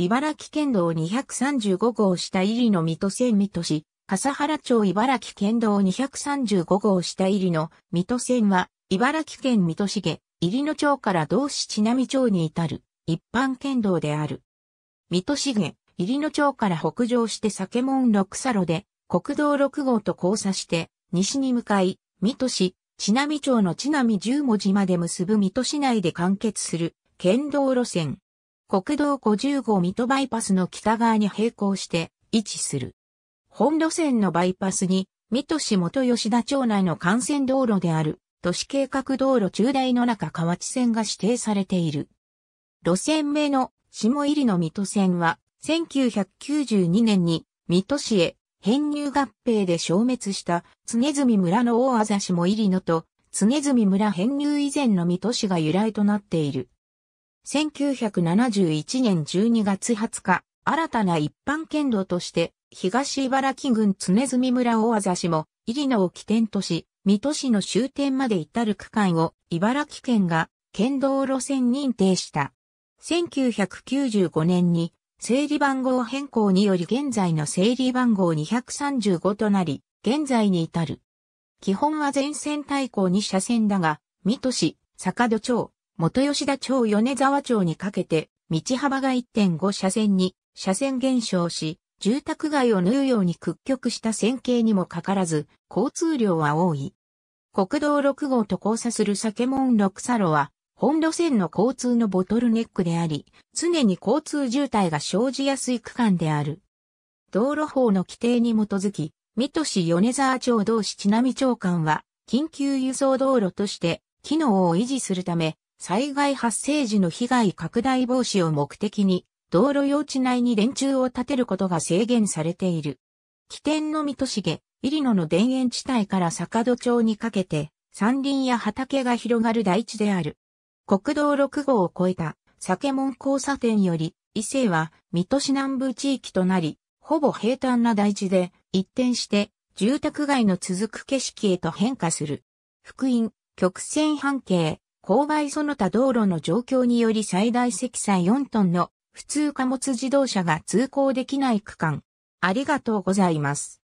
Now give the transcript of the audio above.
茨城県道235号下入りの水戸線水戸市、笠原町茨城県道235号下入りの水戸線は、茨城県水戸市下、入野町から道市千波町に至る、一般県道である。水戸市下、入野町から北上して酒門六佐路で、国道6号と交差して、西に向かい、水戸市、千波町の千波十文字まで結ぶ水戸市内で完結する、県道路線。国道50号水戸バイパスの北側に並行して位置する。本路線のバイパスに、水戸市元吉田町内の幹線道路である、都市計画道路中大の中河内線が指定されている。路線名の下入りの水戸線は、1992年に水戸市へ編入合併で消滅した常住村の大あざ下入りのと、常住村編入以前の水戸市が由来となっている。1971年12月20日、新たな一般県道として、東茨城郡常住村大字市も、入野を起点とし、水戸市の終点まで至る区間を、茨城県が、県道路線認定した。1995年に、整理番号変更により現在の整理番号235となり、現在に至る。基本は全線対向に車線だが、水戸市、坂戸町、元吉田町米沢町にかけて、道幅が1.5車線に、車線減少し、住宅街を縫うように屈曲した線形にもかからず、交通量は多い。国道6号と交差する酒門六佐路は、本路線の交通のボトルネックであり、常に交通渋滞が生じやすい区間である。道路法の規定に基づき、水戸市米沢町同市千波町間は、緊急輸送道路として、機能を維持するため、災害発生時の被害拡大防止を目的に、道路用地内に電柱を立てることが制限されている。起点の水戸重、入野の田園地帯から坂戸町にかけて、山林や畑が広がる大地である。国道6号を越えた、酒門交差点より、伊勢は、水戸市南部地域となり、ほぼ平坦な大地で、一転して、住宅街の続く景色へと変化する。福音、曲線半径、勾配その他道路の状況により最大積載4トンの普通貨物自動車が通行できない区間。ありがとうございます。